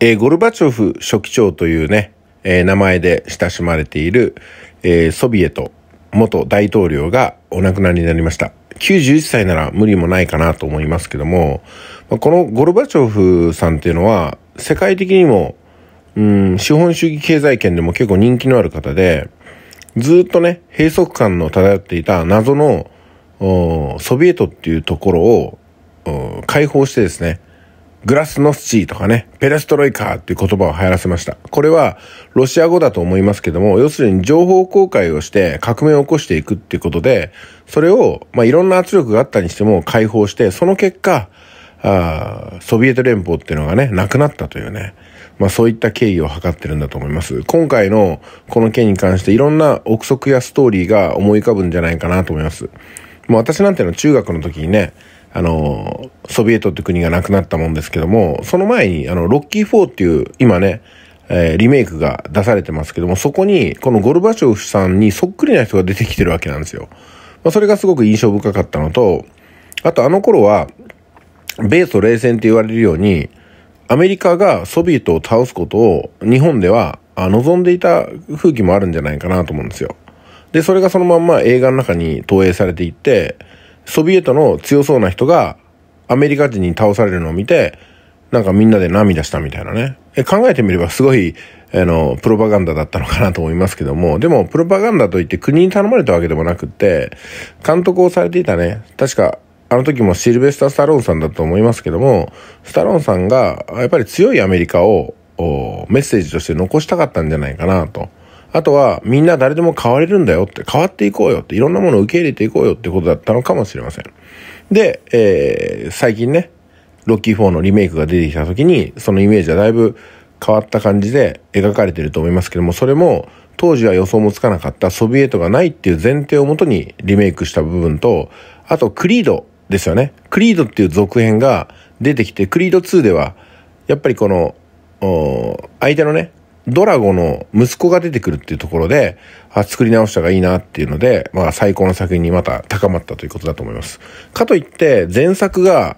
えー、ゴルバチョフ書記長というね、えー、名前で親しまれている、えー、ソビエト元大統領がお亡くなりになりました。91歳なら無理もないかなと思いますけども、このゴルバチョフさんっていうのは、世界的にも、うん、資本主義経済圏でも結構人気のある方で、ずっとね、閉塞感の漂っていた謎の、ソビエトっていうところを、解放してですね、グラスノスチーとかね、ペレストロイカーっていう言葉を流行らせました。これはロシア語だと思いますけども、要するに情報公開をして革命を起こしていくっていうことで、それを、まあ、いろんな圧力があったにしても解放して、その結果、ああ、ソビエト連邦っていうのがね、なくなったというね、まあそういった経緯を図ってるんだと思います。今回のこの件に関していろんな憶測やストーリーが思い浮かぶんじゃないかなと思います。もう私なんての中学の時にね、あの、ソビエトって国がなくなったもんですけども、その前に、あの、ロッキー4っていう、今ね、えー、リメイクが出されてますけども、そこに、このゴルバチョフさんにそっくりな人が出てきてるわけなんですよ。まあ、それがすごく印象深かったのと、あとあの頃は、米ソ冷戦って言われるように、アメリカがソビエトを倒すことを日本では望んでいた風紀もあるんじゃないかなと思うんですよ。で、それがそのまんま映画の中に投影されていって、ソビエトの強そうな人がアメリカ人に倒されるのを見て、なんかみんなで涙したみたいなね。え考えてみればすごい、あの、プロパガンダだったのかなと思いますけども、でもプロパガンダといって国に頼まれたわけでもなくって、監督をされていたね、確かあの時もシルベスタ・ー・スタローンさんだと思いますけども、スタローンさんがやっぱり強いアメリカをメッセージとして残したかったんじゃないかなと。あとは、みんな誰でも変われるんだよって、変わっていこうよって、いろんなものを受け入れていこうよってことだったのかもしれません。で、えー、最近ね、ロッキー4のリメイクが出てきた時に、そのイメージはだいぶ変わった感じで描かれてると思いますけども、それも当時は予想もつかなかったソビエトがないっていう前提をもとにリメイクした部分と、あとクリードですよね。クリードっていう続編が出てきて、クリード2では、やっぱりこの、お相手のね、ドラゴの息子が出てくるっていうところで、あ作り直したがいいなっていうので、まあ最高の作品にまた高まったということだと思います。かといって、前作が、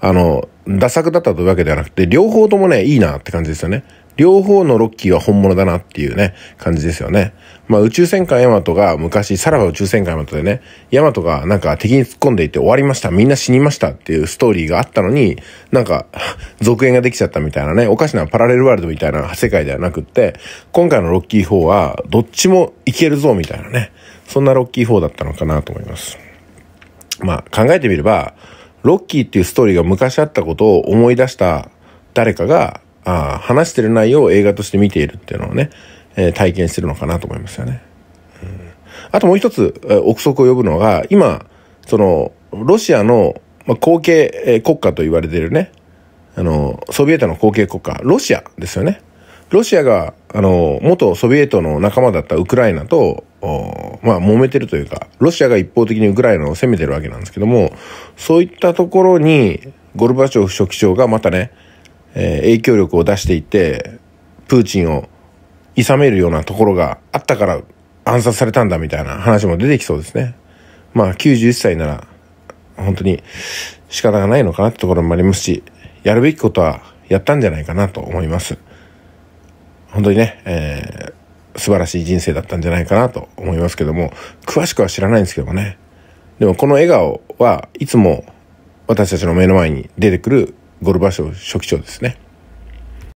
あの、打作だったというわけではなくて、両方ともね、いいなって感じですよね。両方のロッキーは本物だなっていうね、感じですよね。まあ、宇宙戦艦ヤマトが昔、さらば宇宙戦艦ヤマトでね、ヤマトがなんか敵に突っ込んでいって終わりました、みんな死にましたっていうストーリーがあったのに、なんか、続編ができちゃったみたいなね、おかしなパラレルワールドみたいな世界ではなくって、今回のロッキー4は、どっちもいけるぞみたいなね、そんなロッキー4だったのかなと思います。まあ、考えてみれば、ロッキーっていうストーリーが昔あったことを思い出した誰かがあ話してる内容を映画として見ているっていうのをね、えー、体験してるのかなと思いますよね。うん、あともう一つ、えー、憶測を呼ぶのが、今、その、ロシアの、まあ、後継、えー、国家と言われてるね、あの、ソビエトの後継国家、ロシアですよね。ロシアが、あの、元ソビエトの仲間だったウクライナと、まあ、揉めてるというか、ロシアが一方的にウクライナを攻めてるわけなんですけども、そういったところに、ゴルバチョフ書記長がまたね、えー、影響力を出していって、プーチンを諌めるようなところがあったから暗殺されたんだみたいな話も出てきそうですね。まあ91歳なら本当に仕方がないのかなってところもありますし、やるべきことはやったんじゃないかなと思います。本当にね、えー、素晴らしい人生だったんじゃないかなと思いますけども、詳しくは知らないんですけどもね。でもこの笑顔はいつも私たちの目の前に出てくるゴルバチョフ書記長ですね。